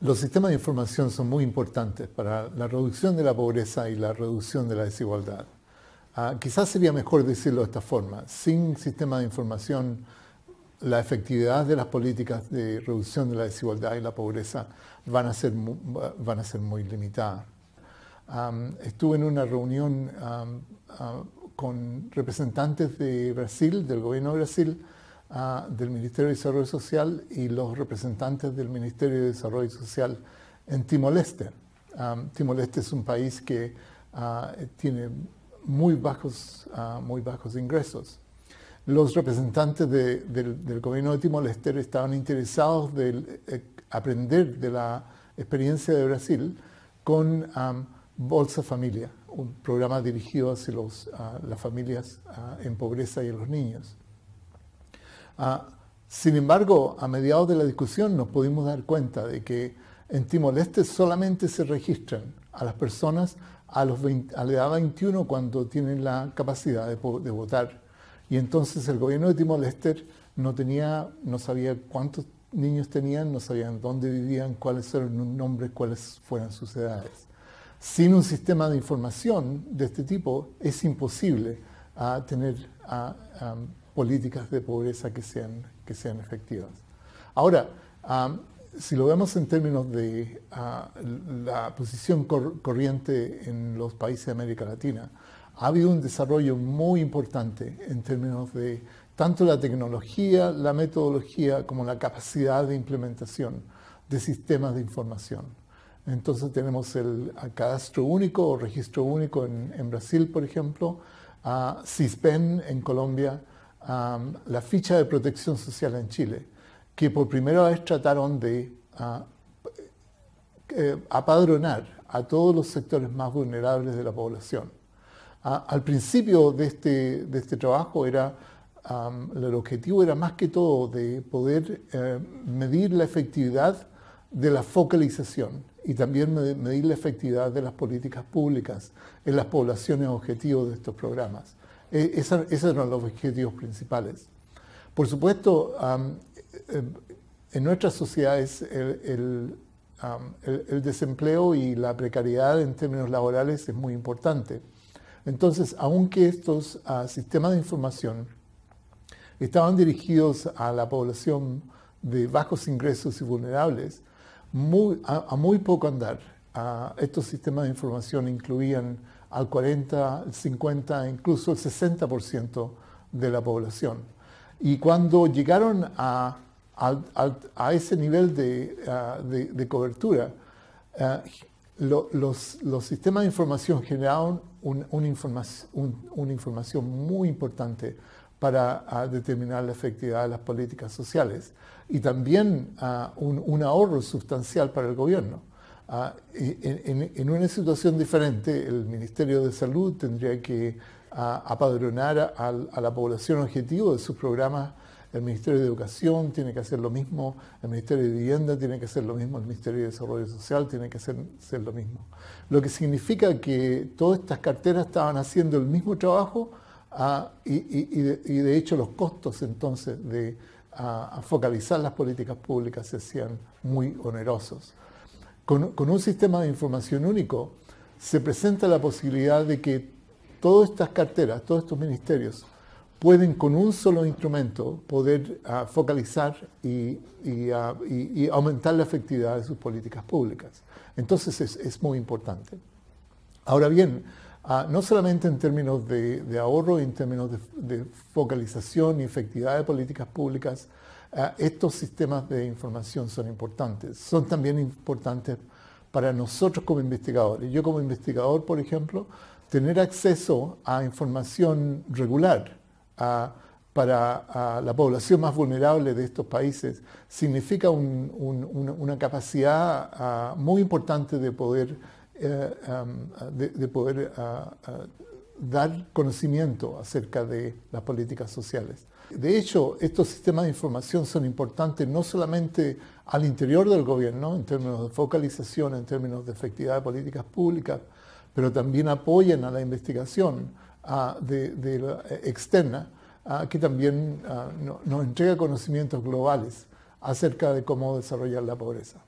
Los sistemas de información son muy importantes para la reducción de la pobreza y la reducción de la desigualdad. Ah, quizás sería mejor decirlo de esta forma. Sin sistemas de información, la efectividad de las políticas de reducción de la desigualdad y la pobreza van a ser, muy, limitadas. estuve en una reunión ah, con representantes de Brasil, del gobierno de Brasil, del Ministerio de Desarrollo Social y los representantes del Ministerio de Desarrollo Social en Timor-Leste. Timor-Leste es un país que ah, tiene ah, muy bajos, ingresos. Los representantes del, gobierno de Timor-Leste estaban interesados en eh, aprender de la experiencia de Brasil con Bolsa Familia, un programa dirigido hacia ah, las familias en pobreza y a los niños. Ah, sin embargo, a mediados de la discusión nos pudimos dar cuenta de que en Timor-Leste solamente se registran a las personas a, la edad 21 cuando tienen la capacidad de, votar. Y entonces el gobierno de Timor-Leste no, tenía, no sabía cuántos niños tenían, no sabían dónde vivían, cuáles eran sus nombres, cuáles fueran sus edades. Sin un sistema de información de este tipo es imposible ah, tener ah, políticas de pobreza que sean, que sean efectivas. Ahora, si lo vemos en términos de ah, la posición corriente en los países de América Latina, ha habido un desarrollo muy importante en términos de tanto la tecnología, la metodología, como la capacidad de implementación de sistemas de información. Entonces tenemos el cadastro único o registro único en, Brasil, por ejemplo, a CISPEN en Colombia, Um, la ficha de protección social en Chile, que por primera vez trataron de uh, eh, apadronar a todos los sectores más vulnerables de la población. Ah, al principio de este, de este trabajo era, um, el objetivo era más que todo de poder eh, medir la efectividad de la focalización y también medir la efectividad de las políticas públicas en las poblaciones objetivos de estos programas. Eh, esos, eran los objetivos principales. Por supuesto, eh, en nuestras sociedades el, desempleo y la precariedad en términos laborales es muy importante. Entonces, aunque estos ah, sistemas de información estaban dirigidos a la población de bajos ingresos y vulnerables, a, muy poco andar. Ah, estos sistemas de información incluían al 40, el 50, incluso el 60% de la población. Y cuando llegaron a, ese nivel de, cobertura, eh, los, sistemas de información generaron una información muy importante para determinar la efectividad de las políticas sociales y también un, ahorro sustancial para el gobierno en, una situación diferente, el Ministerio de Salud tendría que apadronar a, la población objetivo de sus programas. El Ministerio de Educación tiene que hacer lo mismo, el Ministerio de Vivienda tiene que hacer lo mismo, el Ministerio de Desarrollo Social tiene que hacer, lo mismo. Lo que significa que todas estas carteras estaban haciendo el mismo trabajo y, de, hecho los costos entonces de focalizar las políticas públicas se hacían muy onerosos con, un sistema de información único, se presenta la posibilidad de que todas estas carteras, todos estos ministerios, pueden con un solo instrumento poder ah, focalizar ah, y, aumentar la efectividad de sus políticas públicas. Entonces es, muy importante. Ahora bien, ah, no solamente en términos de, ahorro, en términos de, focalización y efectividad de políticas públicas, Ah, estos sistemas de información son importantes. Son también importantes para nosotros como investigadores. Yo como investigador, por ejemplo, tener acceso a información regular para la población más vulnerable de estos países significa una, capacidad ah, muy importante de poder, eh, de, poder ah, dar conocimiento acerca de las políticas sociales. De hecho, estos sistemas de información son importantes no solamente al interior del gobierno, en términos de focalización, en términos de efectividad de políticas públicas, pero también apoyan a la investigación de, eh, externa, que también ah, nos entrega conocimientos globales acerca de cómo desarrollar la pobreza.